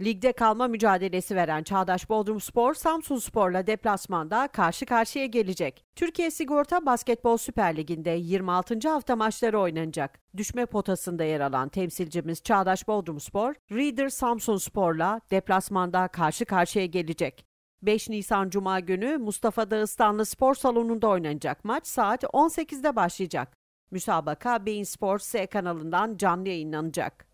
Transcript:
Ligde kalma mücadelesi veren Çağdaş Bodrum Spor, Samsun Spor'la deplasmanda karşı karşıya gelecek. Türkiye Sigorta Basketbol Süper Ligi'nde 26. hafta maçları oynanacak. Düşme potasında yer alan temsilcimiz Çağdaş Bodrum Spor, Reader Samsun Spor'la deplasmanda karşı karşıya gelecek. 5 Nisan Cuma günü Mustafa Dağıstanlı Spor Salonu'nda oynanacak maç saat 18'de başlayacak. Müsabaka Bein Sports S kanalından canlı yayınlanacak.